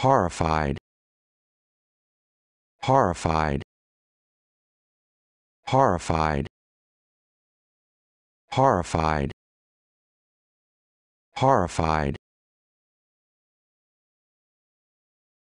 horrified horrified horrified horrified horrified